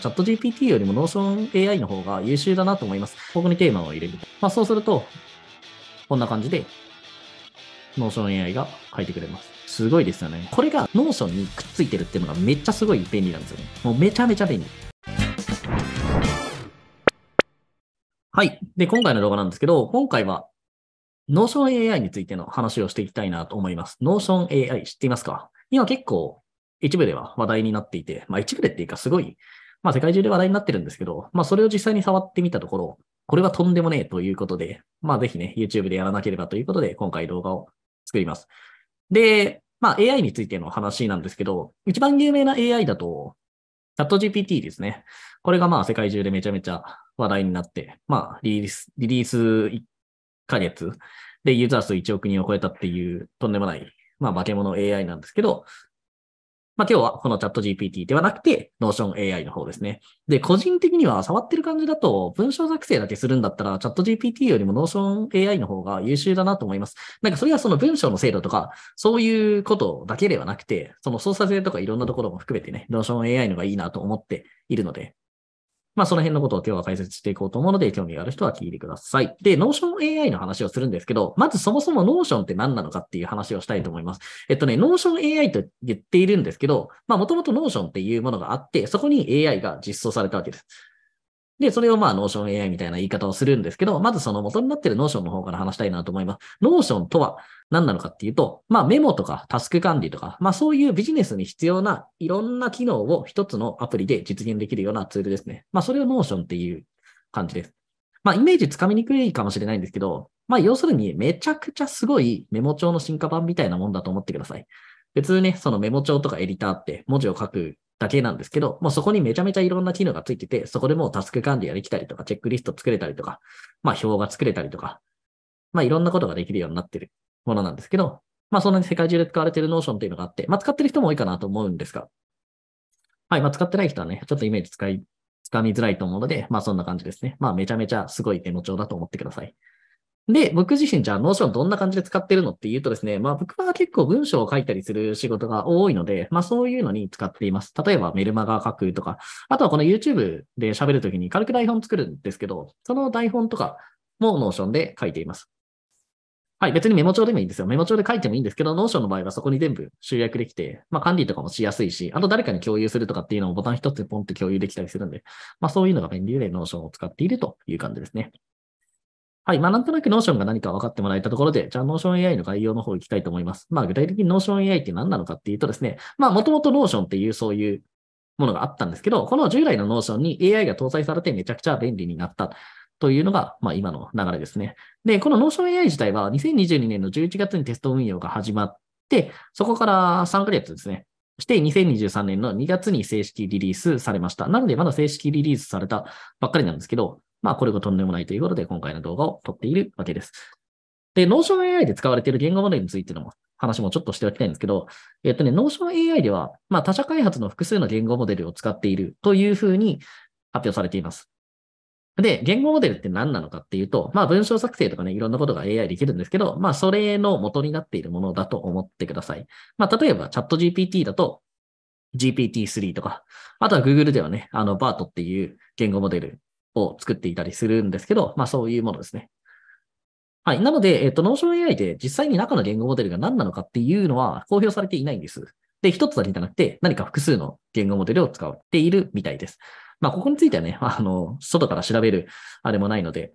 チャット GPT よりもノーション AI の方が優秀だなと思います。ここにテーマを入れる。まあ、そうすると、こんな感じで、ノーション AI が書いてくれます。すごいですよね。これがノーションにくっついてるっていうのがめっちゃすごい便利なんですよね。もうめちゃめちゃ便利。はい。で、今回の動画なんですけど、今回はノーション AI についての話をしていきたいなと思います。ノーション AI 知っていますか今結構一部では話題になっていて、まあ一部でっていうかすごいまあ世界中で話題になってるんですけど、まあそれを実際に触ってみたところ、これはとんでもねえということで、まあぜひね、YouTube でやらなければということで、今回動画を作ります。で、まあ AI についての話なんですけど、一番有名な AI だと、チャット GPT ですね。これがまあ世界中でめちゃめちゃ話題になって、まあリリース、リリース1ヶ月でユーザー数1億人を超えたっていうとんでもない、まあ化け物 AI なんですけど、まあ、今日はこのチャット GPT ではなくて、Notion AI の方ですね。で、個人的には触ってる感じだと、文章作成だけするんだったら、チャット GPT よりも Notion AI の方が優秀だなと思います。なんかそれはその文章の精度とか、そういうことだけではなくて、その操作性とかいろんなところも含めてね、Notion AI のがいいなと思っているので、まあ、その辺のことを今日は解説していこうと思うので、興味がある人は聞いてください。で、Notion AI の話をするんですけど、まずそもそも Notion って何なのかっていう話をしたいと思います。えっとね、Notion AI と言っているんですけど、まあ、もともと Notion っていうものがあって、そこに AI が実装されたわけです。で、それをまあ、ノーション AI みたいな言い方をするんですけど、まずその元になってるノーションの方から話したいなと思います。ノーションとは何なのかっていうと、まあ、メモとかタスク管理とか、まあ、そういうビジネスに必要ないろんな機能を一つのアプリで実現できるようなツールですね。まあ、それをノーションっていう感じです。まあ、イメージつかみにくいかもしれないんですけど、まあ、要するに、めちゃくちゃすごいメモ帳の進化版みたいなもんだと思ってください。普通ね、そのメモ帳とかエディターって文字を書くだけなんですけど、もうそこにめちゃめちゃいろんな機能がついてて、そこでもうタスク管理ができたりとか、チェックリスト作れたりとか、まあ表が作れたりとか、まあいろんなことができるようになってるものなんですけど、まあそんなに世界中で使われてるノーションっていうのがあって、まあ使ってる人も多いかなと思うんですが、まあ使ってない人はね、ちょっとイメージ使い、掴みづらいと思うので、まあそんな感じですね。まあめちゃめちゃすごい手の帳だと思ってください。で、僕自身じゃあ、ノーションどんな感じで使ってるのっていうとですね、まあ僕は結構文章を書いたりする仕事が多いので、まあそういうのに使っています。例えばメルマガ書くとか、あとはこの YouTube で喋るときに軽く台本作るんですけど、その台本とかもノーションで書いています。はい、別にメモ帳でもいいんですよ。メモ帳で書いてもいいんですけど、ノーションの場合はそこに全部集約できて、まあ管理とかもしやすいし、あと誰かに共有するとかっていうのもボタン一つでポンって共有できたりするんで、まあそういうのが便利でノーションを使っているという感じですね。はい。まあ、なんとなく Notion が何か分かってもらえたところで、じゃあ Notion AI の概要の方行きたいと思います。まあ、具体的に Notion AI って何なのかっていうとですね、まあ、もともと Notion っていうそういうものがあったんですけど、この従来の Notion に AI が搭載されてめちゃくちゃ便利になったというのが、まあ、今の流れですね。で、この Notion AI 自体は2022年の11月にテスト運用が始まって、そこから3ヶ月ですね。して2023年の2月に正式リリースされました。なので、まだ正式リリースされたばっかりなんですけど、まあ、これがとんでもないということで、今回の動画を撮っているわけです。で、Notion AI で使われている言語モデルについての話もちょっとしておきたいんですけど、えっとね、Notion AI では、まあ、他社開発の複数の言語モデルを使っているというふうに発表されています。で、言語モデルって何なのかっていうと、まあ文章作成とかね、いろんなことが AI できるんですけど、まあそれの元になっているものだと思ってください。まあ例えばチャット GPT だと GPT-3 とか、あとは Google ではね、あの BART っていう言語モデルを作っていたりするんですけど、まあそういうものですね。はい。なので、えっと、ノーション AI で実際に中の言語モデルが何なのかっていうのは公表されていないんです。で、一つだけじゃなくて、何か複数の言語モデルを使っているみたいです。まあ、ここについてはね、あの、外から調べるあれもないので、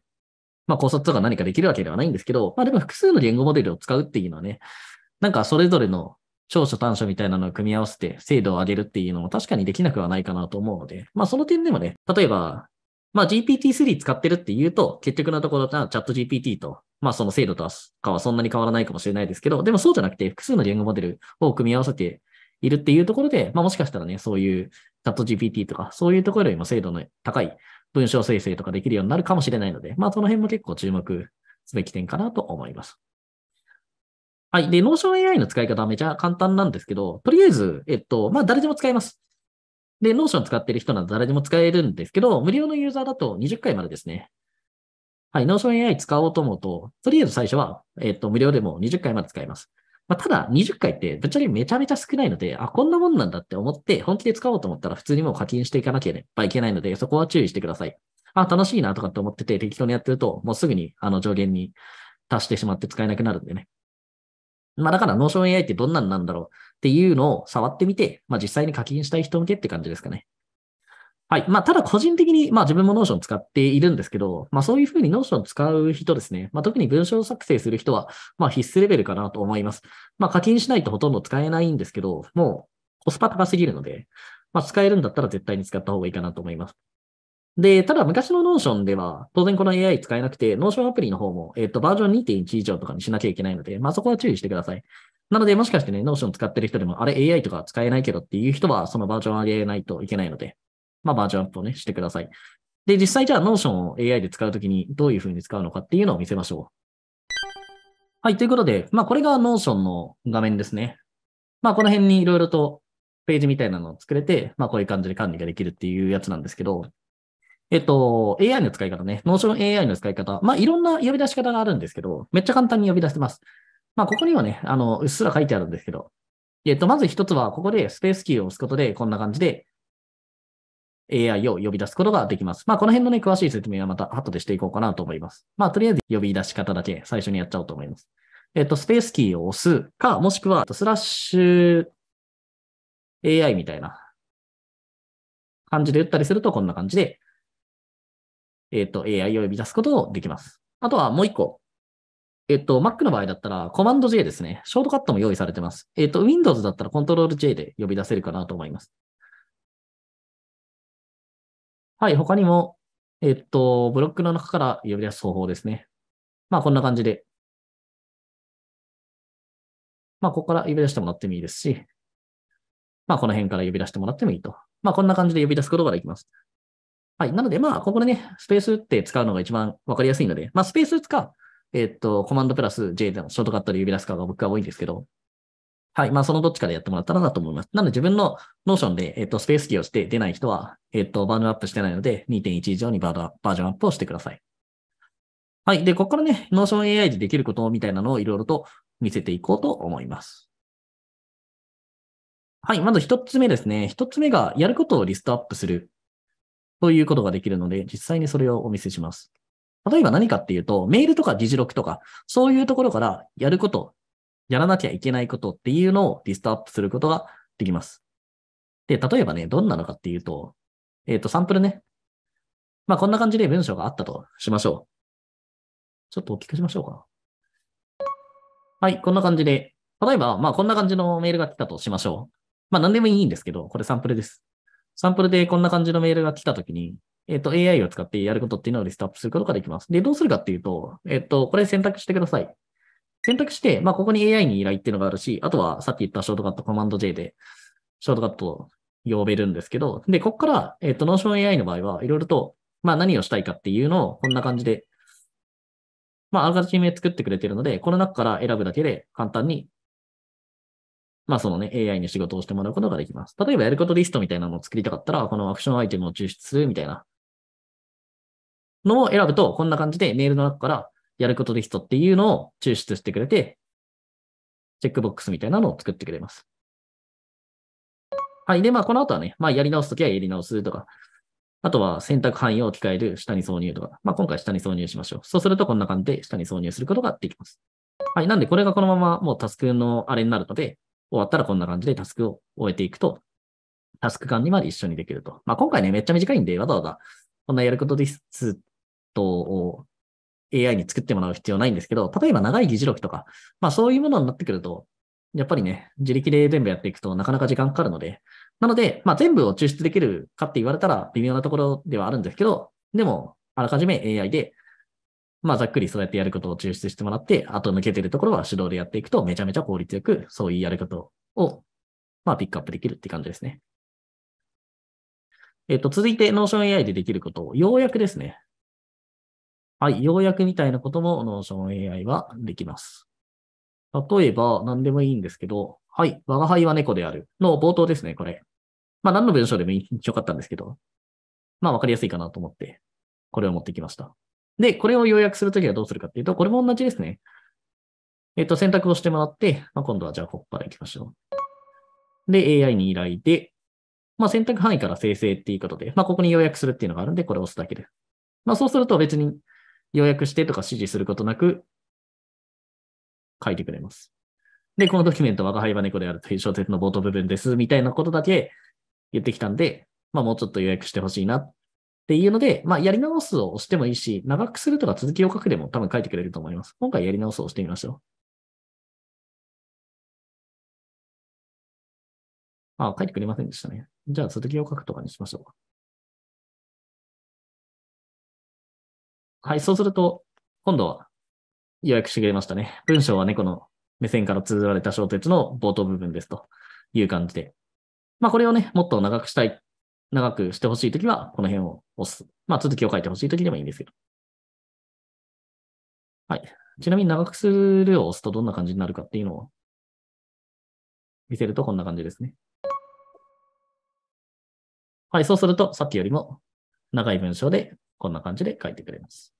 まあ、考察とか何かできるわけではないんですけど、まあ、でも複数の言語モデルを使うっていうのはね、なんかそれぞれの長所短所みたいなのを組み合わせて精度を上げるっていうのも確かにできなくはないかなと思うので、まあ、その点でもね、例えば、まあ GPT-3 使ってるって言うと、結局のところチャット GPT と、まあその精度とかはそんなに変わらないかもしれないですけど、でもそうじゃなくて複数の言語モデルを組み合わせているっていうところで、まあもしかしたらね、そういうチャット GPT とか、そういうところよりも精度の高い文章生成とかできるようになるかもしれないので、まあその辺も結構注目すべき点かなと思います。はい。で、Notion AI の使い方はめちゃ簡単なんですけど、とりあえず、えっと、まあ誰でも使えます。で、ノーション使ってる人なら誰でも使えるんですけど、無料のユーザーだと20回までですね。はい、ノーション AI 使おうと思うと、とりあえず最初は、えっ、と、無料でも20回まで使えます。まあ、ただ、20回ってぶっちゃけめちゃめちゃ少ないので、あ、こんなもんなんだって思って、本気で使おうと思ったら普通にもう課金していかなければいけないので、そこは注意してください。あ、楽しいなとかって思ってて適当にやってると、もうすぐにあの上限に達してしまって使えなくなるんでね。まあだからノーション AI ってどんなんなんだろうっていうのを触ってみて、まあ実際に課金したい人向けって感じですかね。はい。まあ、ただ個人的に、まあ自分もノーション使っているんですけど、まあそういうふうにノーション使う人ですね。まあ特に文章作成する人は、まあ必須レベルかなと思います。まあ課金しないとほとんど使えないんですけど、もうコスパ高すぎるので、まあ使えるんだったら絶対に使った方がいいかなと思います。で、ただ昔のノーションでは、当然この AI 使えなくて、ノーションアプリの方も、えっ、と、バージョン2.1以上とかにしなきゃいけないので、まあ、そこは注意してください。なので、もしかしてね、ノーション使ってる人でも、あれ AI とか使えないけどっていう人は、そのバージョン上げないといけないので、まあ、バージョンアップをね、してください。で、実際じゃあノーションを AI で使うときにどういうふうに使うのかっていうのを見せましょう。はい、ということで、まあ、これがノーションの画面ですね。まあ、この辺にいろいろとページみたいなのを作れて、まあ、こういう感じで管理ができるっていうやつなんですけど、えっと、AI の使い方ね、Notion AI の使い方、まあ、いろんな呼び出し方があるんですけど、めっちゃ簡単に呼び出してます。まあ、ここにはね、あの、うっすら書いてあるんですけど、えっと、まず一つは、ここでスペースキーを押すことで、こんな感じで AI を呼び出すことができます。まあ、この辺のね、詳しい説明はまた後でしていこうかなと思います。まあ、とりあえず呼び出し方だけ最初にやっちゃおうと思います。えっと、スペースキーを押すか、もしくは、スラッシュ AI みたいな感じで打ったりすると、こんな感じでえっ、ー、と、AI を呼び出すことをできます。あとはもう一個。えっ、と、Mac の場合だったら、コマンド J ですね。ショートカットも用意されてます。えっ、と、Windows だったら、コントロール J で呼び出せるかなと思います。はい、他にも、えっと、ブロックの中から呼び出す方法ですね。まあ、こんな感じで。まあ、ここから呼び出してもらってもいいですし、まあ、この辺から呼び出してもらってもいいと。まあ、こんな感じで呼び出すことができます。はい。なので、まあ、ここでね、スペースって使うのが一番わかりやすいので、まあ、スペース使う、えっと、コマンドプラス J でのショートカットで指出すかが僕は多いんですけど、はい。まあ、そのどっちかでやってもらったらなと思います。なので、自分のノーションで、えっと、スペースキーをして出ない人は、えっと、バージョンアップしてないので、2.1以上にバージョンアップをしてください。はい。で、ここからね、ノーション AI でできることみたいなのをいろいろと見せていこうと思います。はい。まず一つ目ですね。一つ目が、やることをリストアップするということができるので、実際にそれをお見せします。例えば何かっていうと、メールとか議事録とか、そういうところからやること、やらなきゃいけないことっていうのをリストアップすることができます。で、例えばね、どんなのかっていうと、えっ、ー、と、サンプルね。まあ、こんな感じで文章があったとしましょう。ちょっと大きくしましょうか。はい、こんな感じで。例えば、まあ、こんな感じのメールが来たとしましょう。まあ、何でもいいんですけど、これサンプルです。サンプルでこんな感じのメールが来たときに、えっ、ー、と、AI を使ってやることっていうのをリストアップすることができます。で、どうするかっていうと、えっ、ー、と、これ選択してください。選択して、まあ、ここに AI に依頼っていうのがあるし、あとはさっき言ったショートカットコマンド J で、ショートカットを呼べるんですけど、で、ここから、えっ、ー、と、ノーション AI の場合は、いろいろと、まあ、何をしたいかっていうのを、こんな感じで、まあ、アルゴリズムで作ってくれてるので、この中から選ぶだけで簡単にまあそのね、AI に仕事をしてもらうことができます。例えばやることリストみたいなのを作りたかったら、このアクションアイテムを抽出するみたいなのを選ぶと、こんな感じでメールの中からやることリストっていうのを抽出してくれて、チェックボックスみたいなのを作ってくれます。はい。で、まあ、この後はね、まあ、やり直すときはやり直すとか、あとは選択範囲を置き換える、下に挿入とか、まあ、今回下に挿入しましょう。そうすると、こんな感じで下に挿入することができます。はい。なんで、これがこのままもうタスクのあれになるので、終わったらこんな感じでタスクを終えていくと、タスク管理まで一緒にできると。まあ、今回ね、めっちゃ短いんで、わざわざこんなやることですとを AI に作ってもらう必要ないんですけど、例えば長い議事録とか、まあそういうものになってくると、やっぱりね、自力で全部やっていくとなかなか時間かかるので、なので、まあ全部を抽出できるかって言われたら微妙なところではあるんですけど、でも、あらかじめ AI でまあ、ざっくりそうやってやることを抽出してもらって、あと抜けてるところは手動でやっていくと、めちゃめちゃ効率よく、そういうやることを、まあ、ピックアップできるって感じですね。えっ、と、続いて、Notion AI でできることを、ようやくですね。はい、ようやくみたいなことも Notion AI はできます。例えば、何でもいいんですけど、はい、我が輩は猫であるの冒頭ですね、これ。まあ、何の文章でもいいよかったんですけど、まあ、わかりやすいかなと思って、これを持ってきました。で、これを要約するときはどうするかっていうと、これも同じですね。えっ、と、選択をしてもらって、まあ、今度はじゃあここから行きましょう。で、AI に依頼で、まあ、選択範囲から生成っていうことで、まあ、ここに要約するっていうのがあるんで、これを押すだけで。まあ、そうすると別に要約してとか指示することなく書いてくれます。で、このドキュメントは我が輩は猫であるという小説の冒頭部分です、みたいなことだけ言ってきたんで、まあ、もうちょっと予約してほしいなっっていうので、まあ、やり直すを押してもいいし、長くするとか続きを書くでも多分書いてくれると思います。今回やり直すを押してみましょう。あ、書いてくれませんでしたね。じゃあ続きを書くとかにしましょうか。はい、そうすると、今度は予約してくれましたね。文章は猫の目線から綴られた小説の冒頭部分ですという感じで。まあこれをね、もっと長くしたい長くしてほしいときは、この辺を押す。まあ、続きを書いてほしいときでもいいんですけど。はい。ちなみに長くするを押すとどんな感じになるかっていうのを見せるとこんな感じですね。はい、そうするとさっきよりも長い文章でこんな感じで書いてくれます。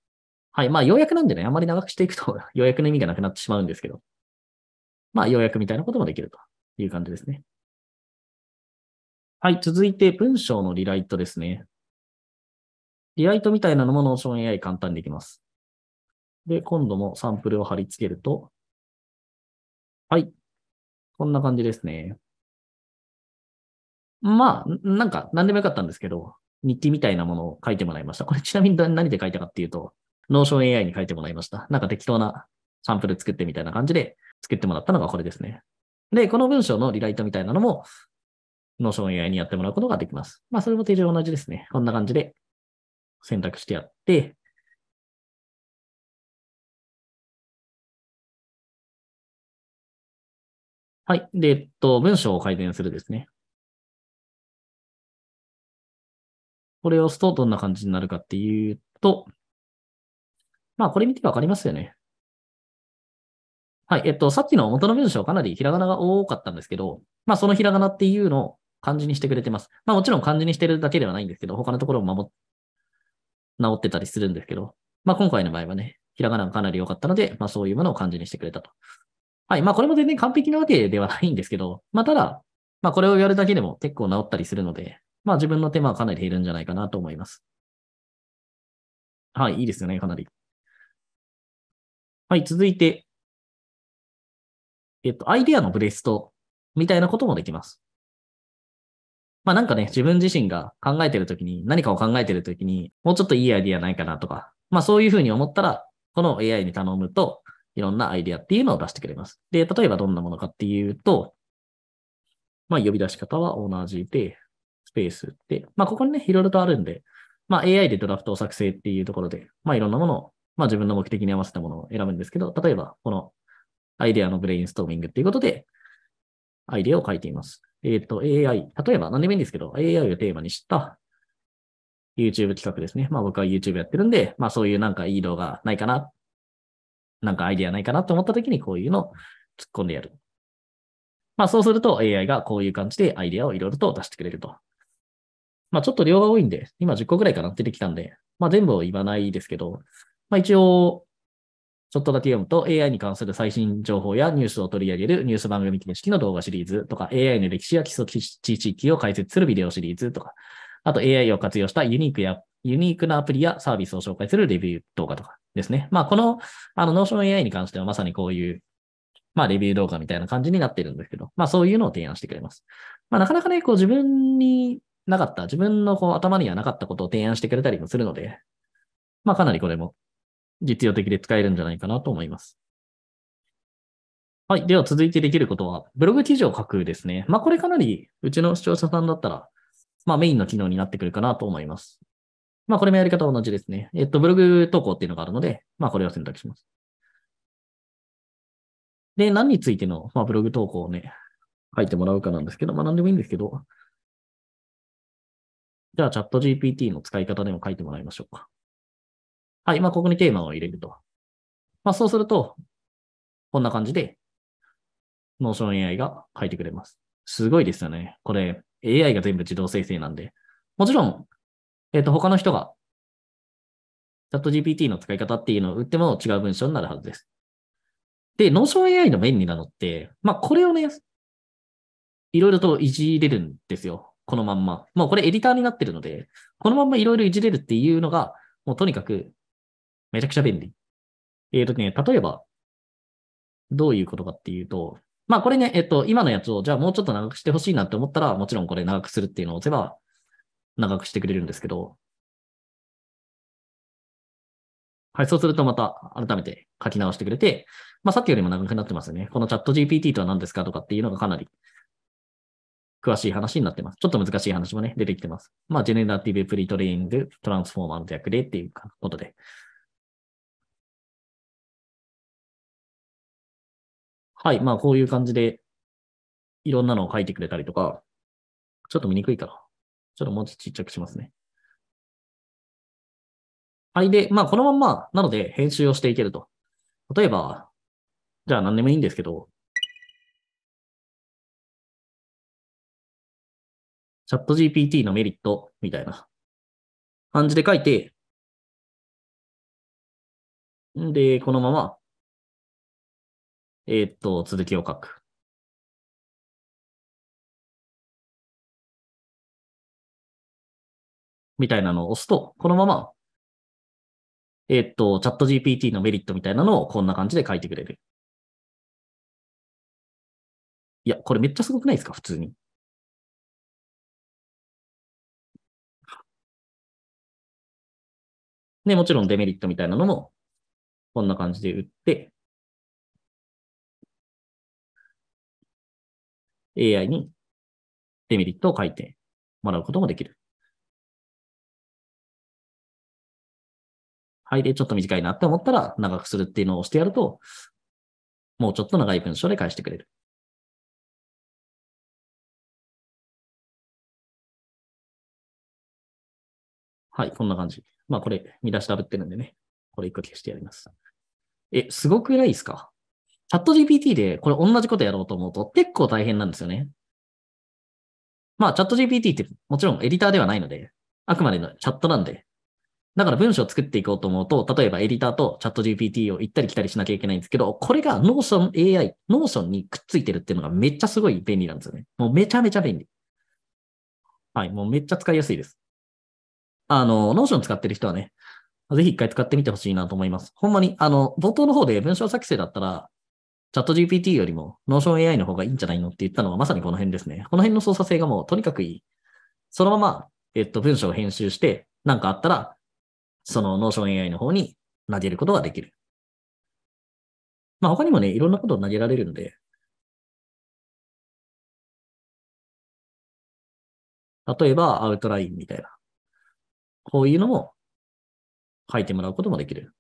はい、まあ、やくなんでね、あんまり長くしていくとようやくの意味がなくなってしまうんですけど、まあ、ようやくみたいなこともできるという感じですね。はい、続いて文章のリライトですね。リライトみたいなのも Notion AI 簡単にできます。で、今度もサンプルを貼り付けると、はい、こんな感じですね。まあ、なんか何でもよかったんですけど、日記みたいなものを書いてもらいました。これちなみに何で書いたかっていうと、Notion AI に書いてもらいました。なんか適当なサンプル作ってみたいな感じで作ってもらったのがこれですね。で、この文章のリライトみたいなのもノーション AI にやってもらうことができます。まあ、それも手順同じですね。こんな感じで選択してやって、はい。で、えっと、文章を改善するですね。これを押すとどんな感じになるかっていうと、まあ、これ見てわかりますよね。はい。えっと、さっきの元の文章かなりひらがなが多かったんですけど、まあ、そのひらがなっていうのを漢字にしてくれてます。まあもちろん漢字にしてるだけではないんですけど、他のところも守っ、ってたりするんですけど、まあ今回の場合はね、ひらがながかなり良かったので、まあそういうものを漢字にしてくれたと。はい。まあこれも全然完璧なわけではないんですけど、まあただ、まあこれをやるだけでも結構治ったりするので、まあ自分の手間はかなり減るんじゃないかなと思います。はい、いいですよね、かなり。はい、続いて、えっと、アイデアのブレストみたいなこともできます。まあなんかね、自分自身が考えてるときに、何かを考えてるときに、もうちょっといいアイディアないかなとか、まあそういうふうに思ったら、この AI に頼むと、いろんなアイディアっていうのを出してくれます。で、例えばどんなものかっていうと、まあ呼び出し方は同じで、スペースって、まあここにね、いろいろとあるんで、まあ AI でドラフトを作成っていうところで、まあいろんなものを、まあ自分の目的に合わせたものを選ぶんですけど、例えばこのアイデアのブレインストーミングっていうことで、アイデアを書いています。えっ、ー、と、AI、例えば何でもいいんですけど、AI をテーマにした YouTube 企画ですね。まあ僕は YouTube やってるんで、まあそういうなんかいい動画ないかな、なんかアイディアないかなと思った時にこういうの突っ込んでやる。まあそうすると AI がこういう感じでアイディアをいろいろと出してくれると。まあちょっと量が多いんで、今10個ぐらいかな出てきたんで、まあ全部を言わないですけど、まあ一応ちょっとだけ読むと AI に関する最新情報やニュースを取り上げるニュース番組形式の動画シリーズとか AI の歴史や基礎知識を解説するビデオシリーズとか、あと AI を活用したユニークやユニークなアプリやサービスを紹介するレビュー動画とかですね。まあ、この、あの、ノーション AI に関してはまさにこういう、まあ、レビュー動画みたいな感じになってるんですけど、まあ、そういうのを提案してくれます。まあ、なかなかね、こう、自分になかった、自分のこう頭にはなかったことを提案してくれたりもするので、まあ、かなりこれも実用的で使えるんじゃないかなと思います。はい。では続いてできることは、ブログ記事を書くですね。まあ、これかなり、うちの視聴者さんだったら、まあ、メインの機能になってくるかなと思います。まあ、これもやり方は同じですね。えっと、ブログ投稿っていうのがあるので、まあ、これを選択します。で、何についての、まあ、ブログ投稿をね、書いてもらうかなんですけど、まあ、何でもいいんですけど、じゃあ、チャット GPT の使い方でも書いてもらいましょうか。はい、まあ、ここにテーマを入れると。まあ、そうすると、こんな感じで、ノーション AI が書いてくれます。すごいですよね。これ、AI が全部自動生成なんで。もちろん、えっ、ー、と、他の人が、チャット GPT の使い方っていうのを打っても違う文章になるはずです。で、ノーション AI の便利なのって、まあ、これをね、いろいろといじれるんですよ。このまんま。もうこれエディターになってるので、このまんまいろいろいじれるっていうのが、もうとにかくめちゃくちゃ便利。えっ、ー、とね、例えば、どういうことかっていうと、まあこれね、えっと、今のやつをじゃあもうちょっと長くしてほしいなって思ったら、もちろんこれ長くするっていうのを押せば、長くしてくれるんですけど、はい、そうするとまた改めて書き直してくれて、まあさっきよりも長くなってますよね。このチャット GPT とは何ですかとかっていうのがかなり詳しい話になってます。ちょっと難しい話もね、出てきてます。まあ、ジェネラティブプリトレイングトランスフォーマーの略でっていうことで。はい、まあこういう感じで、いろんなのを書いてくれたりとか、ちょっと見にくいかな。ちょっともうちょっとちっちゃくしますね。はい。で、まあ、このまんま、なので、編集をしていけると。例えば、じゃあ何でもいいんですけど、チャット GPT のメリットみたいな感じで書いて、んで、このままえー、っと、続きを書く。みたいなのを押すと、このまま、えー、っと、チャット GPT のメリットみたいなのをこんな感じで書いてくれる。いや、これめっちゃすごくないですか普通に。ね、もちろんデメリットみたいなのも、こんな感じで打って、AI にデメリットを書いてもらうこともできる。はい。で、ちょっと短いなって思ったら長くするっていうのをしてやると、もうちょっと長い文章で返してくれる。はい、こんな感じ。まあこれ、見出しダブってるんでね、これ一個消してやります。え、すごくないですかチャット GPT でこれ同じことやろうと思うと結構大変なんですよね。まあ、チャット GPT ってもちろんエディターではないので、あくまでのチャットなんで。だから文章を作っていこうと思うと、例えばエディターとチャット GPT を行ったり来たりしなきゃいけないんですけど、これが Notion AI、Notion にくっついてるっていうのがめっちゃすごい便利なんですよね。もうめちゃめちゃ便利。はい、もうめっちゃ使いやすいです。あの、Notion 使ってる人はね、ぜひ一回使ってみてほしいなと思います。ほんまに、あの、冒頭の方で文章作成だったら、チャット GPT よりも Notion AI の方がいいんじゃないのって言ったのはまさにこの辺ですね。この辺の操作性がもうとにかくいい。そのまま、えっと、文章を編集して、なんかあったら、その Notion AI の方に投げることができる。まあ他にもね、いろんなことを投げられるんで、例えばアウトラインみたいな。こういうのも書いてもらうこともできる。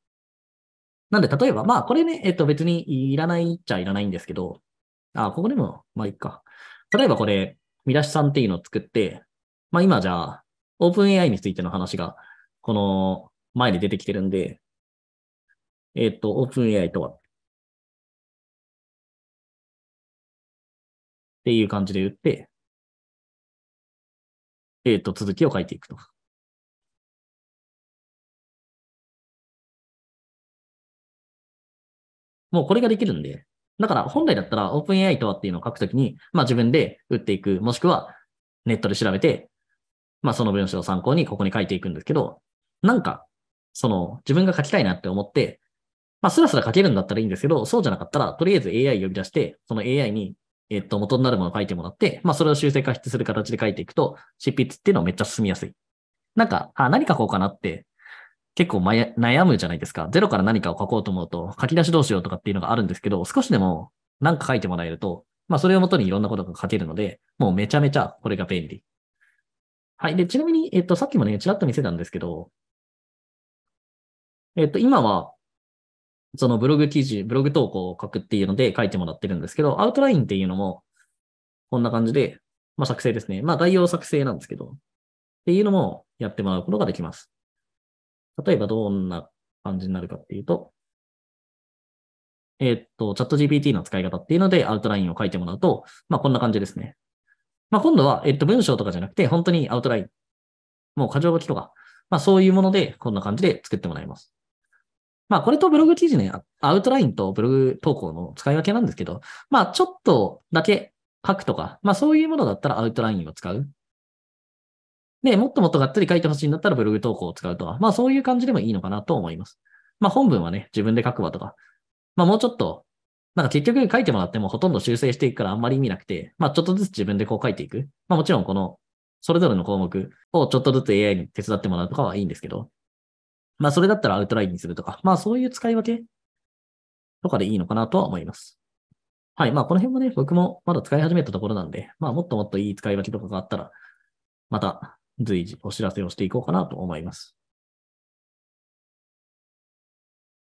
なんで、例えば、まあ、これね、えっと、別にいらないっちゃいらないんですけど、あ、ここでも、まあ、いいか。例えばこれ、見出しさんっていうのを作って、まあ、今じゃあ、OpenAI についての話が、この前に出てきてるんで、えっと、OpenAI とは、っていう感じで言って、えっと、続きを書いていくと。もうこれができるんで。だから本来だったら OpenAI とはっていうのを書くときに、まあ自分で打っていく、もしくはネットで調べて、まあその文章を参考にここに書いていくんですけど、なんか、その自分が書きたいなって思って、まあスラスラ書けるんだったらいいんですけど、そうじゃなかったら、とりあえず AI 呼び出して、その AI に、えっと、元になるものを書いてもらって、まあそれを修正加筆する形で書いていくと、執筆っていうのはめっちゃ進みやすい。なんか、あ、何書こうかなって結構悩むじゃないですか。ゼロから何かを書こうと思うと、書き出しどうしようとかっていうのがあるんですけど、少しでも何か書いてもらえると、まあそれをもとにいろんなことが書けるので、もうめちゃめちゃこれが便利。はい。で、ちなみに、えっと、さっきもね、ちらっと見せたんですけど、えっと、今は、そのブログ記事、ブログ投稿を書くっていうので書いてもらってるんですけど、アウトラインっていうのも、こんな感じで、まあ作成ですね。まあ概要作成なんですけど、っていうのもやってもらうことができます。例えばどんな感じになるかっていうと、えー、っと、チャット GPT の使い方っていうのでアウトラインを書いてもらうと、まあこんな感じですね。まあ今度は、えっと、文章とかじゃなくて、本当にアウトライン。もう過剰書きとか、まあそういうもので、こんな感じで作ってもらいます。まあこれとブログ記事ね、アウトラインとブログ投稿の使い分けなんですけど、まあちょっとだけ書くとか、まあそういうものだったらアウトラインを使う。で、もっともっとがっつり書いてほしいんだったらブログ投稿を使うとか、まあそういう感じでもいいのかなと思います。まあ本文はね、自分で書くわとか、まあもうちょっと、なんか結局書いてもらってもほとんど修正していくからあんまり意味なくて、まあちょっとずつ自分でこう書いていく。まあもちろんこの、それぞれの項目をちょっとずつ AI に手伝ってもらうとかはいいんですけど、まあそれだったらアウトラインにするとか、まあそういう使い分けとかでいいのかなとは思います。はい。まあこの辺もね、僕もまだ使い始めたところなんで、まあもっともっといい使い分けとかがあったら、また随時お知らせをしていこうかなと思います。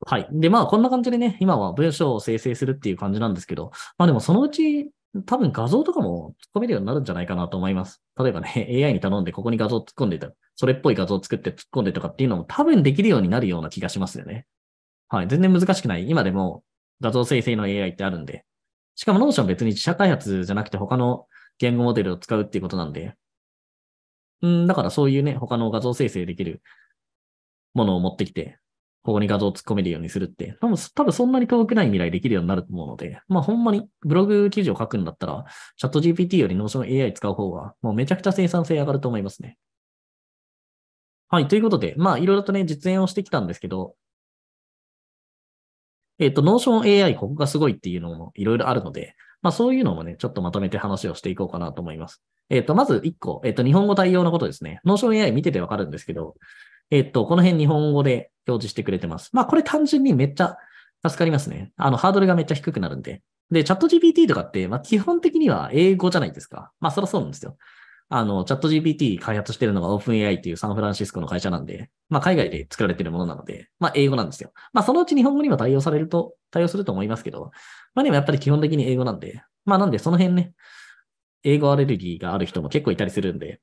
はい。で、まあ、こんな感じでね、今は文章を生成するっていう感じなんですけど、まあでもそのうち、多分画像とかも突っ込めるようになるんじゃないかなと思います。例えばね、AI に頼んでここに画像を突っ込んでた、それっぽい画像を作って突っ込んでとかっていうのも多分できるようになるような気がしますよね。はい。全然難しくない。今でも画像生成の AI ってあるんで。しかもノーション別に自社開発じゃなくて他の言語モデルを使うっていうことなんで、うん、だからそういうね、他の画像生成できるものを持ってきて、ここに画像を突っ込めるようにするって、多分、多分そんなに遠くない未来できるようになると思うので、まあほんまにブログ記事を書くんだったら、チャット GPT より Notion AI 使う方が、もうめちゃくちゃ生産性上がると思いますね。はい、ということで、まあいろいろとね、実演をしてきたんですけど、えっ、と、Notion AI ここがすごいっていうのもいろいろあるので、まあそういうのもね、ちょっとまとめて話をしていこうかなと思います。えっ、ー、と、まず1個、えっ、ー、と、日本語対応のことですね。ノーション AI 見ててわかるんですけど、えっ、ー、と、この辺日本語で表示してくれてます。まあこれ単純にめっちゃ助かりますね。あの、ハードルがめっちゃ低くなるんで。で、チャット GPT とかって、まあ基本的には英語じゃないですか。まあそりゃそうなんですよ。あの、チャット GPT 開発してるのが OpenAI っていうサンフランシスコの会社なんで、まあ、海外で作られてるものなので、まあ、英語なんですよ。まあ、そのうち日本語にも対応されると、対応すると思いますけど、まあ、でもやっぱり基本的に英語なんで、まあ、なんでその辺ね、英語アレルギーがある人も結構いたりするんで、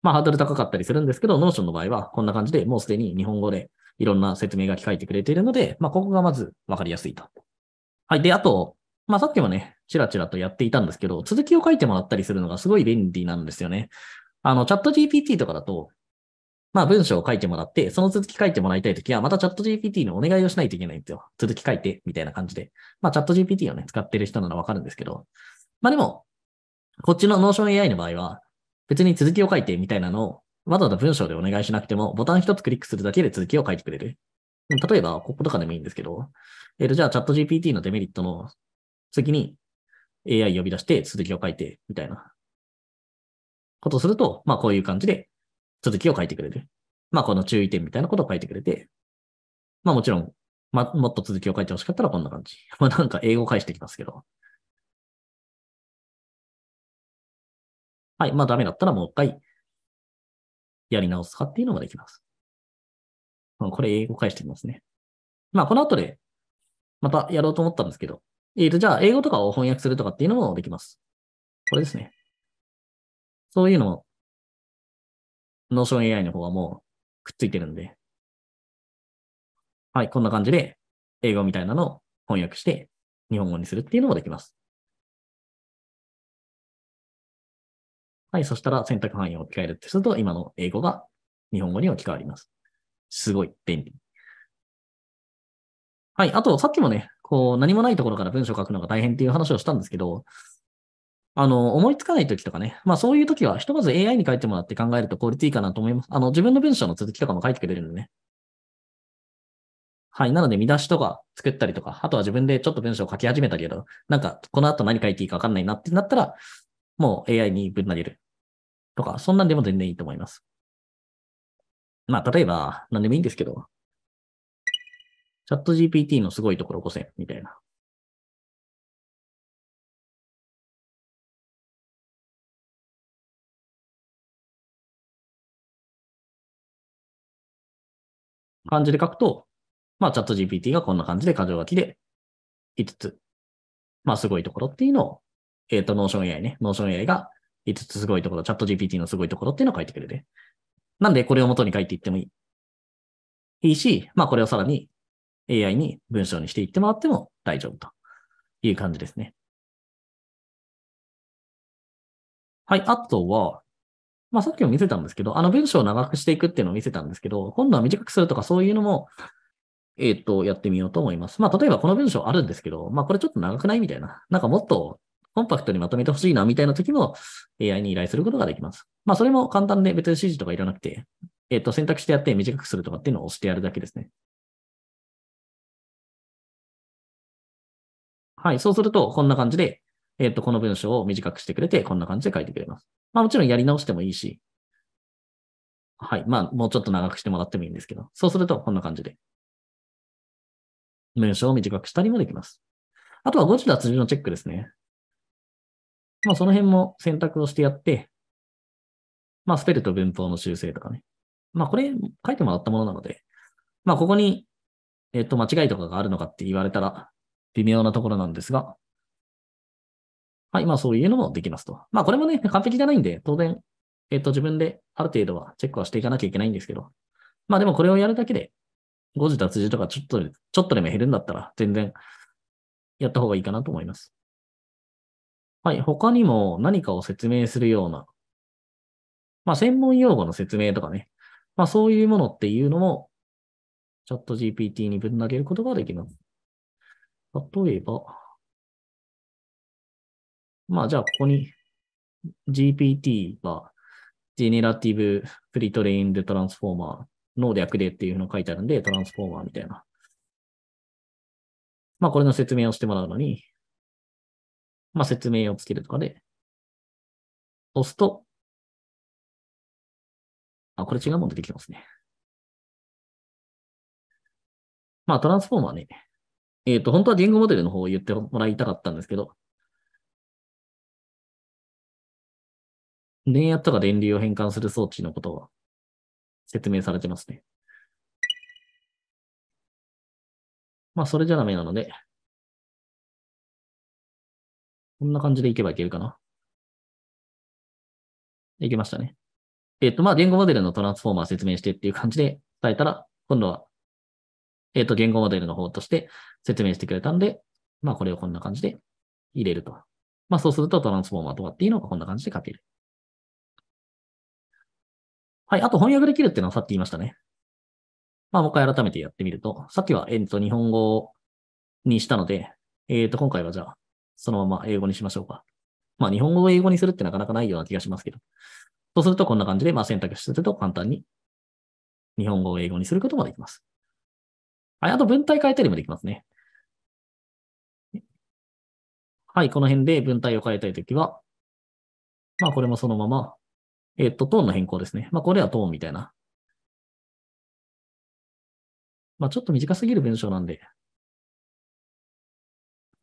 まあ、ハードル高かったりするんですけど、Notion の場合はこんな感じでもうすでに日本語でいろんな説明書き書いてくれているので、まあ、ここがまずわかりやすいと。はい。で、あと、まあ、さっきもね、チラチラとやっていたんですけど、続きを書いてもらったりするのがすごい便利なんですよね。あの、チャット GPT とかだと、まあ文章を書いてもらって、その続き書いてもらいたいときは、またチャット GPT にお願いをしないといけないんですよ。続き書いて、みたいな感じで。まあチャット GPT をね、使ってる人ならわかるんですけど。まあでも、こっちのノーション AI の場合は、別に続きを書いてみたいなのを、わざわざ文章でお願いしなくても、ボタン一つクリックするだけで続きを書いてくれる。例えば、こことかでもいいんですけど、えっ、ー、と、じゃあチャット GPT のデメリットの次に、AI 呼び出して続きを書いて、みたいなことをすると、まあこういう感じで続きを書いてくれる。まあこの注意点みたいなことを書いてくれて、まあもちろん、ま、もっと続きを書いてほしかったらこんな感じ。まあなんか英語返してきますけど。はい。まあダメだったらもう一回やり直すかっていうのができます。これ英語返してきますね。まあこの後でまたやろうと思ったんですけど、えっ、ー、と、じゃあ、英語とかを翻訳するとかっていうのもできます。これですね。そういうのも、ノーション AI の方はもうくっついてるんで。はい、こんな感じで、英語みたいなのを翻訳して、日本語にするっていうのもできます。はい、そしたら選択範囲を置き換えるってすると、今の英語が日本語に置き換わります。すごい便利。はい、あと、さっきもね、こう、何もないところから文章書くのが大変っていう話をしたんですけど、あの、思いつかない時とかね。まあそういう時は、ひとまず AI に書いてもらって考えると効率いいかなと思います。あの、自分の文章の続きとかも書いてくれるんでね。はい。なので、見出しとか作ったりとか、あとは自分でちょっと文章を書き始めたけど、なんか、この後何書いていいかわかんないなってなったら、もう AI にぶん投げる。とか、そんなんでも全然いいと思います。まあ、例えば、何でもいいんですけど、チャット GPT のすごいところ5 0みたいな。感じで書くと、まあ、チャット GPT がこんな感じで箇条書きで5つ、まあ、すごいところっていうのを、えっ、ー、と、ノーション AI ね、ノーション AI が5つすごいところ、チャット GPT のすごいところっていうのを書いてくれて。なんで、これを元に書いていってもいい。いいし、まあ、これをさらに AI に文章にしていってもらっても大丈夫という感じですね。はい、あとは、まあ、さっきも見せたんですけど、あの文章を長くしていくっていうのを見せたんですけど、今度は短くするとかそういうのも、えっ、ー、と、やってみようと思います。まあ、例えばこの文章あるんですけど、まあ、これちょっと長くないみたいな。なんかもっとコンパクトにまとめてほしいなみたいな時も AI に依頼することができます。まあ、それも簡単で別に指示とかいらなくて、えっ、ー、と、選択してやって短くするとかっていうのを押してやるだけですね。はい。そうすると、こんな感じで、えっ、と、この文章を短くしてくれて、こんな感じで書いてくれます。まあもちろんやり直してもいいし、はい。まあもうちょっと長くしてもらってもいいんですけど、そうするとこんな感じで。文章を短くしたりもできます。あとは誤字脱字のチェックですね。まあその辺も選択をしてやって、まあスペルと文法の修正とかね。まあこれ書いてもらったものなので、まあここに、えっ、と間違いとかがあるのかって言われたら、微妙なところなんですが、はい、まあそういうのもできますと。まあこれもね、完璧じゃないんで、当然、えっ、と自分である程度はチェックはしていかなきゃいけないんですけど、まあでもこれをやるだけで、誤字脱字とかちょっと、ちょっとでも減るんだったら、全然やった方がいいかなと思います。はい、他にも何かを説明するような、まあ専門用語の説明とかね、まあそういうものっていうのも、チャット GPT にぶん投げることができます。例えば、まあじゃあここに GPT は Generative Pre-trained Transformer の略でっていうの書いてあるんで、トランスフォーマーみたいな。まあこれの説明をしてもらうのに、まあ説明をつけるとかで、押すと、あ、これ違うもん出てきますね。まあトランスフォーマーね、えっ、ー、と、本当は言語モデルの方を言ってもらいたかったんですけど、電圧とか電流を変換する装置のことは説明されてますね。まあ、それじゃダメなので、こんな感じでいけばいけるかな。いけましたね。えっ、と、まあ、言語モデルのトランスフォーマー説明してっていう感じで伝えたら、今度はえっ、ー、と、言語モデルの方として説明してくれたんで、まあ、これをこんな感じで入れると。まあ、そうすると、トランスフォーマーとかっていうのがこんな感じで書ける。はい。あと、翻訳できるっていうのはさっき言いましたね。まあ、もう一回改めてやってみると、さっきは、えっ、と、日本語にしたので、えっ、ー、と、今回はじゃあ、そのまま英語にしましょうか。まあ、日本語を英語にするってなかなかないような気がしますけど。そうすると、こんな感じで、まあ、選択肢すると簡単に日本語を英語にすることもできます。あと文体変えたりもできますね。はい、この辺で文体を変えたいときは、まあこれもそのまま、えっと、トーンの変更ですね。まあこれはトーンみたいな。まあちょっと短すぎる文章なんで。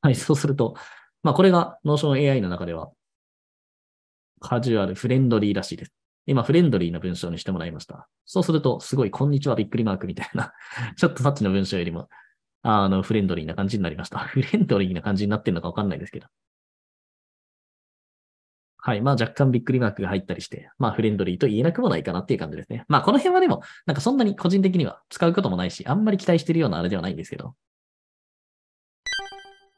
はい、そうすると、まあこれが Notion AI の中では、カジュアル、フレンドリーらしいです。今、フレンドリーな文章にしてもらいました。そうすると、すごい、こんにちは、びっくりマークみたいな ちょっとさっきの文章よりも、あの、フレンドリーな感じになりました。フレンドリーな感じになってるのかわかんないですけど。はい。まあ若干びっくりマークが入ったりして、まあフレンドリーと言えなくもないかなっていう感じですね。まあこの辺はでも、なんかそんなに個人的には使うこともないし、あんまり期待してるようなあれではないんですけど。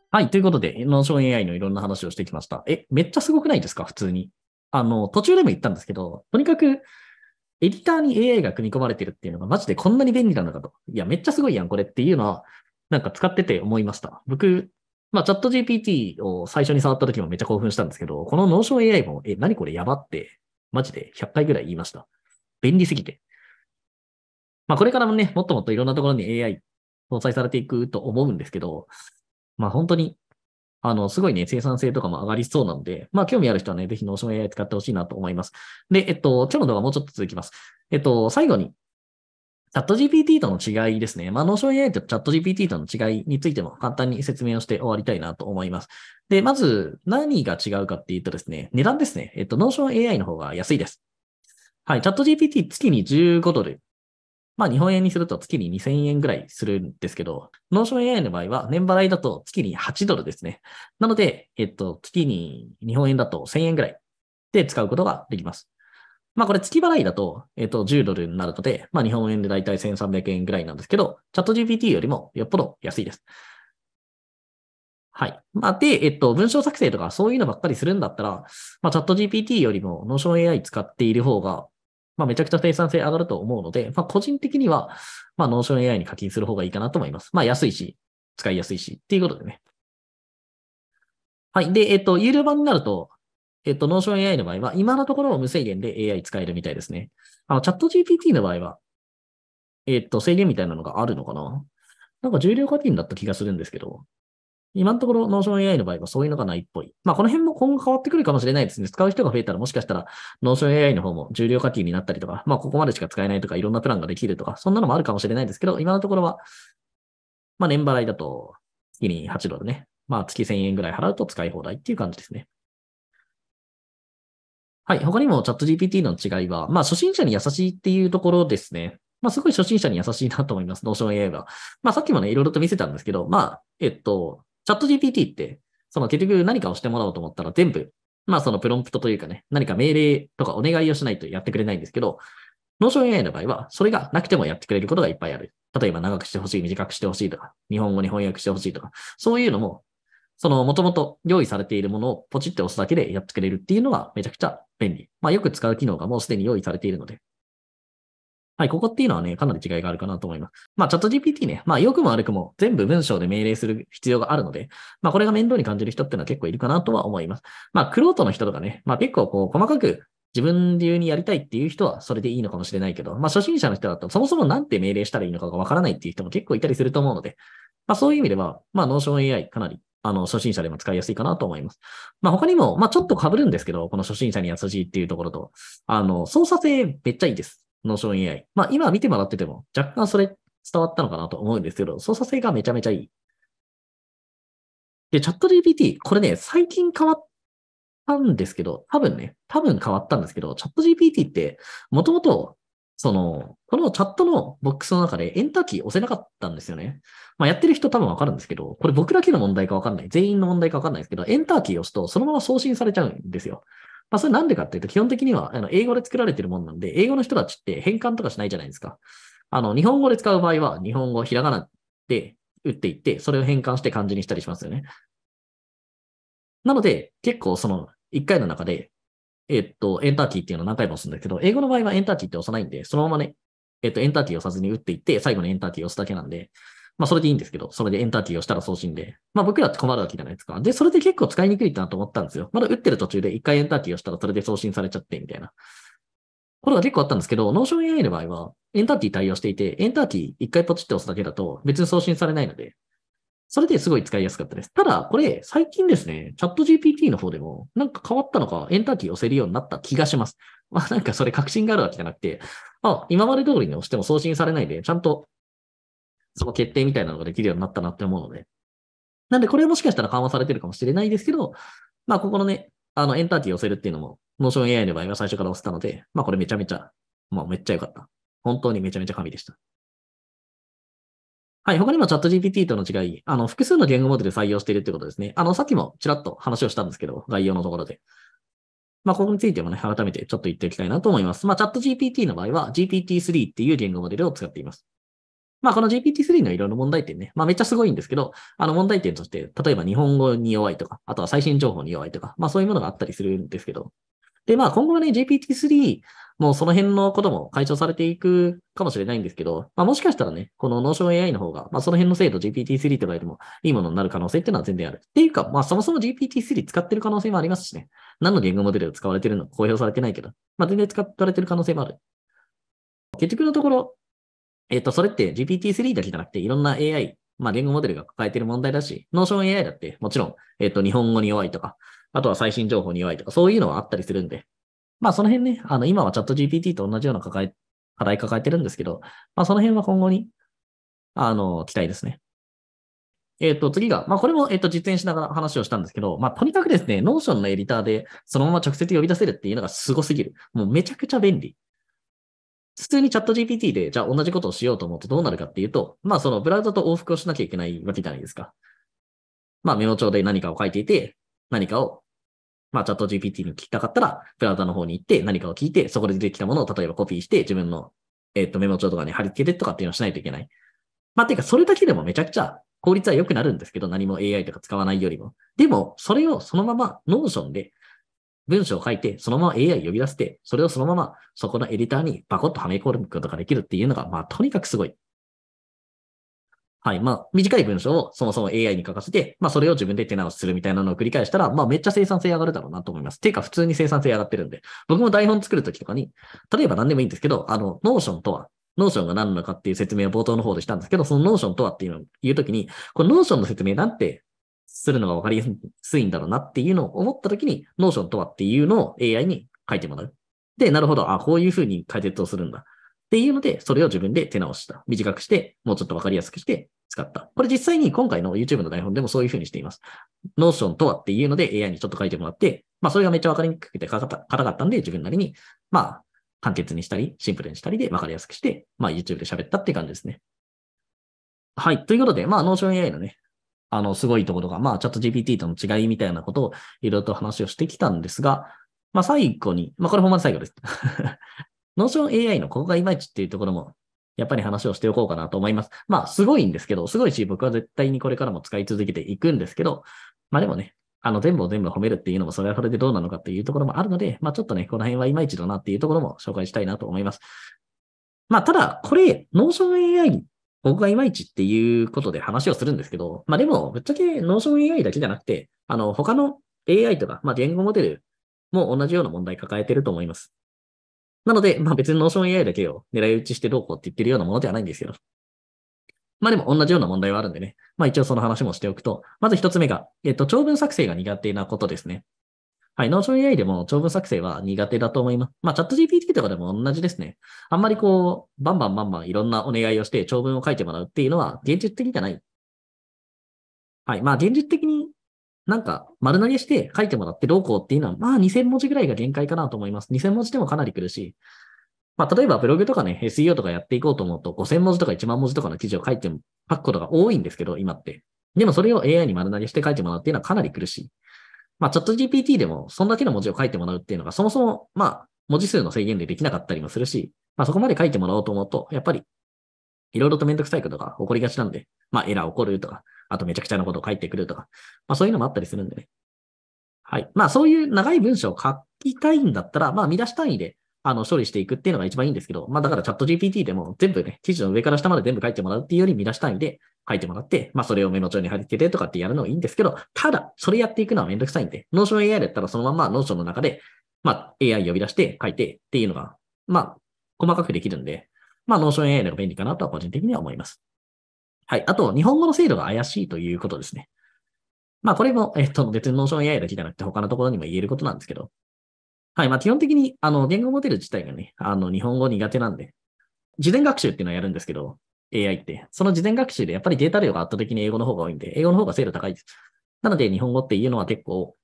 はい。ということで、ノーション AI のいろんな話をしてきました。え、めっちゃすごくないですか普通に。あの、途中でも言ったんですけど、とにかく、エディターに AI が組み込まれてるっていうのがマジでこんなに便利なのかと。いや、めっちゃすごいやん、これっていうのは、なんか使ってて思いました。僕、まあ、チャット GPT を最初に触った時もめっちゃ興奮したんですけど、このノーション AI も、え、何これやばって、マジで100回ぐらい言いました。便利すぎて。まあ、これからもね、もっともっといろんなところに AI 搭載されていくと思うんですけど、まあ、本当にあの、すごいね、生産性とかも上がりそうなので、まあ、興味ある人はね、ぜひノーション AI 使ってほしいなと思います。で、えっと、今日の動画もうちょっと続きます。えっと、最後に、チャット GPT との違いですね。まあ、ノーション AI とチャット GPT との違いについても簡単に説明をして終わりたいなと思います。で、まず、何が違うかっていうとですね、値段ですね。えっと、ノーション AI の方が安いです。はい、チャット GPT 月に15ドルまあ日本円にすると月に2000円ぐらいするんですけど、ノーション AI の場合は年払いだと月に8ドルですね。なので、えっと、月に日本円だと1000円ぐらいで使うことができます。まあこれ月払いだと、えっと、10ドルになるので、まあ日本円でだいたい1300円ぐらいなんですけど、チャット GPT よりもよっぽど安いです。はい。まあ、で、えっと、文章作成とかそういうのばっかりするんだったら、まあ、チャット GPT よりも Notion AI 使っている方がまあ、めちゃくちゃ生産性上がると思うので、まあ、個人的には、まあ、ノーション AI に課金する方がいいかなと思います。まあ、安いし、使いやすいし、っていうことでね。はい。で、えっと、有料版になると、えっと、ノーション AI の場合は、今のところは無制限で AI 使えるみたいですね。あの、チャット GPT の場合は、えっと、制限みたいなのがあるのかななんか重量課金だった気がするんですけど、今のところ、ノーション AI の場合はそういうのがないっぽい。まあ、この辺も今後変わってくるかもしれないですね。使う人が増えたら、もしかしたら、ノーション AI の方も重量課金になったりとか、まあ、ここまでしか使えないとか、いろんなプランができるとか、そんなのもあるかもしれないですけど、今のところは、まあ、年払いだと、月に8ドルね。まあ、月1000円ぐらい払うと使い放題っていう感じですね。はい。他にもチャット GPT の違いは、まあ、初心者に優しいっていうところですね。まあ、すごい初心者に優しいなと思います。ノーション AI は。まあ、さっきもね、いろいろと見せたんですけど、まあ、えっと、チャット GPT って、その結局何かをしてもらおうと思ったら全部、まあそのプロンプトというかね、何か命令とかお願いをしないとやってくれないんですけど、ノーション AI の場合は、それがなくてもやってくれることがいっぱいある。例えば長くしてほしい、短くしてほしいとか、日本語に翻訳してほしいとか、そういうのも、その元々用意されているものをポチって押すだけでやってくれるっていうのはめちゃくちゃ便利。まあよく使う機能がもうすでに用意されているので、はい、ここっていうのはね、かなり違いがあるかなと思います。まあ、チャット GPT ね、まあ、良くも悪くも全部文章で命令する必要があるので、まあ、これが面倒に感じる人っていうのは結構いるかなとは思います。まあ、クロートの人とかね、まあ、結構こう、細かく自分流にやりたいっていう人はそれでいいのかもしれないけど、まあ、初心者の人だとそもそもなんて命令したらいいのかがわからないっていう人も結構いたりすると思うので、まあ、そういう意味では、まあ、ノーション AI かなりあの、初心者でも使いやすいかなと思います。まあ、他にも、まあ、ちょっと被るんですけど、この初心者に優しいっていうところと、あの、操作性めっちゃいいです。ノーション AI。まあ今見てもらってても若干それ伝わったのかなと思うんですけど、操作性がめちゃめちゃいい。で、チャット GPT、これね、最近変わったんですけど、多分ね、多分変わったんですけど、チャット GPT って、もともと、その、このチャットのボックスの中でエンターキー押せなかったんですよね。まあやってる人多分わかるんですけど、これ僕だけの問題かわかんない。全員の問題かわかんないですけど、エンターキー押すとそのまま送信されちゃうんですよ。まあ、それなんでかっていうと、基本的には、あの、英語で作られてるもんなんで、英語の人たちって変換とかしないじゃないですか。あの、日本語で使う場合は、日本語、ひらがなで打っていって、それを変換して漢字にしたりしますよね。なので、結構その、1回の中で、えっと、エンターキーっていうのを何回も押すんだけど、英語の場合はエンターキーって押さないんで、そのままね、えっと、エンターキーを押さずに打っていって、最後のエンターキーを押すだけなんで、まあ、それでいいんですけど、それでエンターキーをしたら送信で。まあ、僕らって困るわけじゃないですか。で、それで結構使いにくいなと思ったんですよ。まだ打ってる途中で一回エンターキーをしたらそれで送信されちゃって、みたいな。これが結構あったんですけど、ノーション AI の場合は、エンターキー対応していて、エンターキー一回ポチって押すだけだと別に送信されないので、それですごい使いやすかったです。ただ、これ、最近ですね、チャット GPT の方でも、なんか変わったのか、エンターキー押せるようになった気がします。まあ、なんかそれ確信があるわけじゃなくて、あ、今まで通りに押しても送信されないで、ちゃんとその決定みたいなのができるようになったなって思うので。なんで、これもしかしたら緩和されてるかもしれないですけど、まあ、ここのね、あの、エンターティーを寄せるっていうのも、ノーション AI の場合は最初から押せたので、まあ、これめちゃめちゃ、まあ、めっちゃ良かった。本当にめちゃめちゃ神でした。はい。他にもチャット GPT との違い、あの、複数の言語モデル採用しているってことですね。あの、さっきもちらっと話をしたんですけど、概要のところで。まあ、ここについてもね、改めてちょっと言っておきたいなと思います。まあ、チャット GPT の場合は、GPT-3 っていう言語モデルを使っています。まあ、この GPT-3 のいろいろ問題点ね、まあ、めっちゃすごいんですけど、あの問題点として、例えば日本語に弱いとか、あとは最新情報に弱いとか、まあ、そういうものがあったりするんですけど、で、まあ、今後はね、GPT-3 もうその辺のことも解消されていくかもしれないんですけど、まあ、もしかしたらね、この Notion AI の方が、まあ、その辺の精度 GPT-3 とかよりもいいものになる可能性っていうのは全然ある。っていうか、まあ、そもそも GPT-3 使ってる可能性もありますしね。何の言語モデルを使われてるのか公表されてないけど、まあ、全然使われてる可能性もある。結局のところ、えっと、それって GPT-3 だけじゃなくて、いろんな AI、まあ、言語モデルが抱えている問題だし、ノーション AI だって、もちろん、えっと、日本語に弱いとか、あとは最新情報に弱いとか、そういうのはあったりするんで、まあ、その辺ね、あの、今はチャット GPT と同じような抱え、課題抱えてるんですけど、まあ、その辺は今後に、あの、期待ですね。えっ、ー、と、次が、まあ、これも、えっ、と、実演しながら話をしたんですけど、まあ、とにかくですね、ノーションのエディターで、そのまま直接呼び出せるっていうのがすごすぎる。もうめちゃくちゃ便利。普通にチャット GPT で、じゃあ同じことをしようと思うとどうなるかっていうと、まあそのブラウザと往復をしなきゃいけないわけじゃないですか。まあメモ帳で何かを書いていて、何かを、まあチャット GPT に聞きたかったら、ブラウザの方に行って何かを聞いて、そこで出てきたものを例えばコピーして自分の、えっ、ー、とメモ帳とかに貼り付けてとかっていうのをしないといけない。まあていうかそれだけでもめちゃくちゃ効率は良くなるんですけど、何も AI とか使わないよりも。でも、それをそのままノーションで文章を書いて、そのまま AI 呼び出して、それをそのままそこのエディターにバコッとはめ込むことができるっていうのが、まあ、とにかくすごい。はい。まあ、短い文章をそもそも AI に書かせて、まあ、それを自分で手直しするみたいなのを繰り返したら、まあ、めっちゃ生産性上がるだろうなと思います。ていうか、普通に生産性上がってるんで、僕も台本作るときとかに、例えば何でもいいんですけど、あの、ノーションとは、ノーションが何なのかっていう説明を冒頭の方でしたんですけど、そのノーションとはっていうのを言うときに、このノーションの説明なんてするのが分かりやすいんだろうなっていうのを思った時に、ノーションとはっていうのを AI に書いてもらう。で、なるほど、あ、こういうふうに解説をするんだ。っていうので、それを自分で手直した。短くして、もうちょっと分かりやすくして使った。これ実際に今回の YouTube の台本でもそういうふうにしています。ノーションとはっていうので AI にちょっと書いてもらって、まあそれがめっちゃ分かりにくくて硬かったんで、自分なりに、まあ、簡潔にしたり、シンプルにしたりで分かりやすくして、まあ YouTube で喋ったっていう感じですね。はい。ということで、まあ、ノーション AI のね、あの、すごいところが、まあ、チャット GPT との違いみたいなことをいろいろと話をしてきたんですが、まあ、最後に、まあ、これほんまに最後です。ノーション AI のここがいまいちっていうところも、やっぱり話をしておこうかなと思います。まあ、すごいんですけど、すごいし、僕は絶対にこれからも使い続けていくんですけど、まあでもね、あの、全部を全部褒めるっていうのも、それはそれでどうなのかっていうところもあるので、まあちょっとね、この辺はいまいちだなっていうところも紹介したいなと思います。まあ、ただ、これ、ノーション AI 僕がいまいちっていうことで話をするんですけど、まあでも、ぶっちゃけノーション AI だけじゃなくて、あの、他の AI とか、まあ言語モデルも同じような問題抱えてると思います。なので、まあ別にノーション AI だけを狙い撃ちしてどうこうって言ってるようなものではないんですけど。まあでも同じような問題はあるんでね。まあ一応その話もしておくと、まず一つ目が、えっと、長文作成が苦手なことですね。はい、ノーション AI でも長文作成は苦手だと思います。まあ、チャット GPT とかでも同じですね。あんまりこう、バンバンバンバンいろんなお願いをして長文を書いてもらうっていうのは現実的じゃない。はい、まあ、現実的になんか丸投げして書いてもらってどうこうっていうのは、まあ、2000文字ぐらいが限界かなと思います。2000文字でもかなり苦しい。まあ、例えばブログとかね、SEO とかやっていこうと思うと、5000文字とか1万文字とかの記事を書いて、書くことが多いんですけど、今って。でもそれを AI に丸投げして書いてもらうっていうのはかなり苦しい。まあ、チャット GPT でも、そんだけの文字を書いてもらうっていうのが、そもそも、まあ、文字数の制限でできなかったりもするし、まあ、そこまで書いてもらおうと思うと、やっぱり、いろいろとめんどくさいことが起こりがちなんで、まあ、エラー起こるとか、あとめちゃくちゃなことを書いてくるとか、まあ、そういうのもあったりするんでね。はい。まあ、そういう長い文章を書きたいんだったら、まあ、見出し単位で、あの、処理していくっていうのが一番いいんですけど、まあ、だからチャット GPT でも全部ね、記事の上から下まで全部書いてもらうっていうより見出し単位で、書いてもらって、まあそれをメモ帳に貼り付けてとかってやるのはいいんですけど、ただ、それやっていくのはめんどくさいんで、ノーション AI だったらそのままノーションの中で、まあ AI 呼び出して書いてっていうのが、まあ細かくできるんで、まあノーション AI のが便利かなとは個人的には思います。はい。あと、日本語の精度が怪しいということですね。まあこれも、えっと、別にノーション AI だけじゃなくて他のところにも言えることなんですけど、はい。まあ基本的に、あの、言語モデル自体がね、あの、日本語苦手なんで、事前学習っていうのはやるんですけど、AI って。その事前学習でやっぱりデータ量が圧倒的に英語の方が多いんで、英語の方が精度高いです。なので日本語っていうのは結構、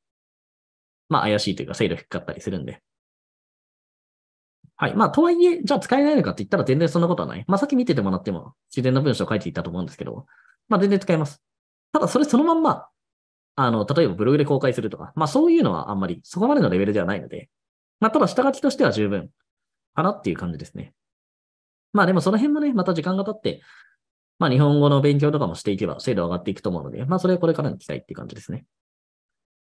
まあ怪しいというか精度低かったりするんで。はい。まあ、とはいえ、じゃあ使えないのかって言ったら全然そんなことはない。まあ、さっき見ててもらっても、自然な文章を書いていたと思うんですけど、まあ、全然使えます。ただ、それそのまんま、あの、例えばブログで公開するとか、まあ、そういうのはあんまり、そこまでのレベルではないので、まあ、ただ、下書きとしては十分かなっていう感じですね。まあでもその辺もね、また時間が経って、まあ日本語の勉強とかもしていけば精度上がっていくと思うので、まあそれはこれからの期待っていう感じですね。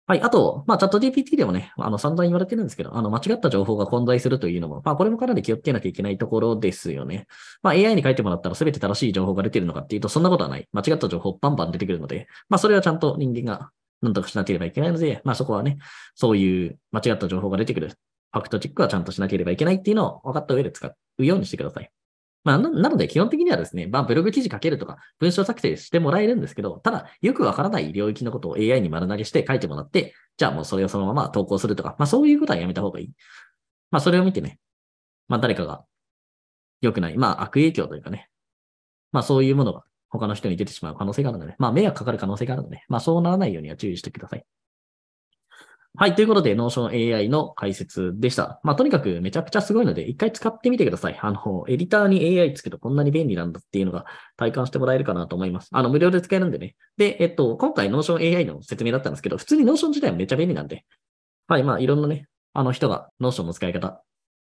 はい。あと、まあ、チャット GPT でもね、あの、散々言われてるんですけど、あの、間違った情報が混在するというのも、まあ、これもかなり気をつけなきゃいけないところですよね。まあ、AI に書いてもらったら全て正しい情報が出てるのかっていうと、そんなことはない。間違った情報バンバン出てくるので、まあ、それはちゃんと人間が何とかしなければいけないので、まあ、そこはね、そういう間違った情報が出てくる、ファクトチェックはちゃんとしなければいけないっていうのを分かった上で使うようにしてください。まあ、なので、基本的にはですね、まあ、ブログ記事書けるとか、文章作成してもらえるんですけど、ただ、よくわからない領域のことを AI に丸投げして書いてもらって、じゃあもうそれをそのまま投稿するとか、まあ、そういうことはやめた方がいい。まあ、それを見てね、まあ、誰かが良くない、まあ、悪影響というかね、まあ、そういうものが他の人に出てしまう可能性があるので、まあ、迷惑かかる可能性があるので、まあ、そうならないようには注意してください。はい。ということで、Notion AI の解説でした。まあ、とにかくめちゃくちゃすごいので、一回使ってみてください。あの、エディターに AI つけとこんなに便利なんだっていうのが体感してもらえるかなと思います。あの、無料で使えるんでね。で、えっと、今回 Notion AI の説明だったんですけど、普通に Notion 自体はめちゃ便利なんで、はい。まあ、いろんなね、あの人が Notion の使い方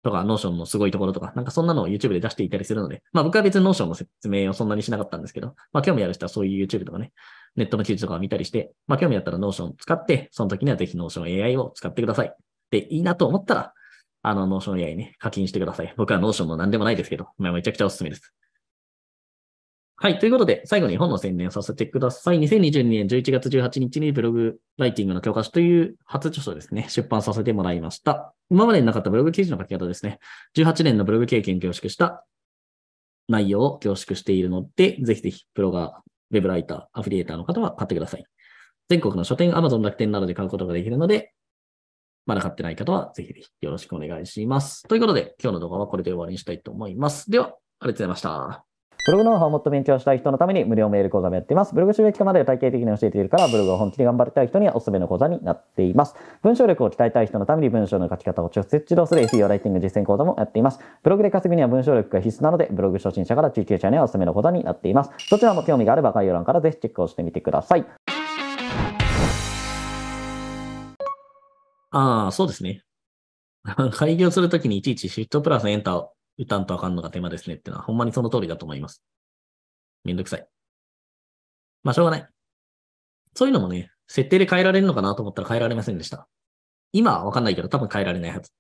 とか、Notion のすごいところとか、なんかそんなのを YouTube で出していたりするので、まあ、僕は別に Notion の説明をそんなにしなかったんですけど、まあ、興味ある人はそういう YouTube とかね、ネットの記事とかを見たりして、まあ、興味あったらノーション使って、その時にはぜひノーション AI を使ってください。で、いいなと思ったら、あの、ノーション AI ね、課金してください。僕はノーションの何でもないですけど、まあ、めちゃくちゃおすすめです。はい。ということで、最後に本の宣伝させてください。2022年11月18日にブログライティングの教科書という初著書ですね、出版させてもらいました。今までになかったブログ記事の書き方ですね。18年のブログ経験凝縮した内容を凝縮しているので、ぜひぜひブロガー、ウェブライター、アフリエーターの方は買ってください。全国の書店、Amazon、楽天などで買うことができるので、まだ買ってない方はぜひぜひよろしくお願いします。ということで、今日の動画はこれで終わりにしたいと思います。では、ありがとうございました。ブログのウをもっと勉強したい人のために無料メール講座もやっています。ブログ収益化まで体系的に教えているから、ブログを本気で頑張りたい人にはおすすめの講座になっています。文章力を鍛えたい人のために文章の書き方を直接指導する SEO ライティング実践講座もやっています。ブログで稼ぐには文章力が必須なので、ブログ初心者から中級者にはおすすめの講座になっています。どちらも興味があれば概要欄からぜひチェックをしてみてください。ああ、そうですね。開業するときにいちいちシフトプラスエンターを打たんとあかんのが手間ですねってのは、ほんまにその通りだと思います。めんどくさい。まあ、しょうがない。そういうのもね、設定で変えられるのかなと思ったら変えられませんでした。今はわかんないけど、多分変えられないはず。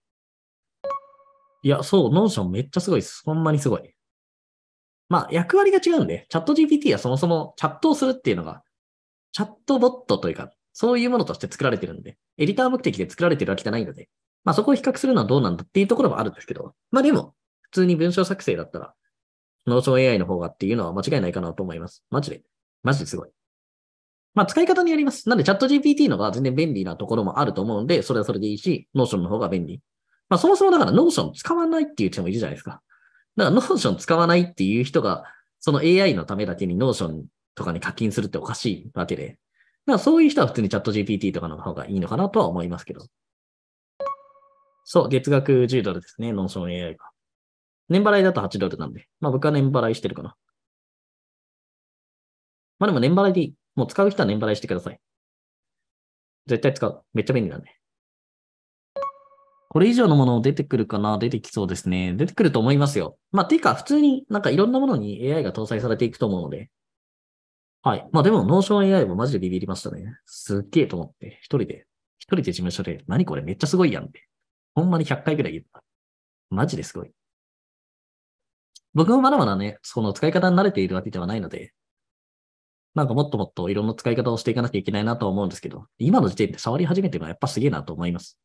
いや、そう、ノーションめっちゃすごいです。ほんまにすごい。まあ、役割が違うんで、チャット GPT はそもそもチャットをするっていうのが、チャットボットというか、そういうものとして作られてるんで、エディター目的で作られてるわけじゃないので、まあそこを比較するのはどうなんだっていうところもあるんですけど、まあでも、通に文章作成だったら、ノーション AI の方がっていうのは間違いないかなと思います。マジで。マジですごい。まあ、使い方によります。なんで、チャット GPT のが全然便利なところもあると思うんで、それはそれでいいし、ノーションの方が便利。まあ、そもそもだから、ノーション使わないっていう人もいるじゃないですか。だから、ノーション使わないっていう人が、その AI のためだけにノーションとかに課金するっておかしいわけで。だから、そういう人は普通にチャット GPT とかの方がいいのかなとは思いますけど。そう、月額10ドルですね、ノーション AI が。年払いだと8ドルなんで、まあ僕は年払いしてるかな。まあでも年払いでいい。もう使う人は年払いしてください。絶対使う。めっちゃ便利なんで。これ以上のもの出てくるかな出てきそうですね。出てくると思いますよ。まあ、ていうか、普通になんかいろんなものに AI が搭載されていくと思うので。はい。まあでも、ノーション AI もマジでビビりましたね。すっげえと思って。一人で、一人で事務所で、何これめっちゃすごいやんって。ほんまに100回ぐらい言った。マジですごい。僕もまだまだね、その使い方に慣れているわけではないので、なんかもっともっといろんな使い方をしていかなきゃいけないなと思うんですけど、今の時点で触り始めてるのはやっぱすげえなと思います。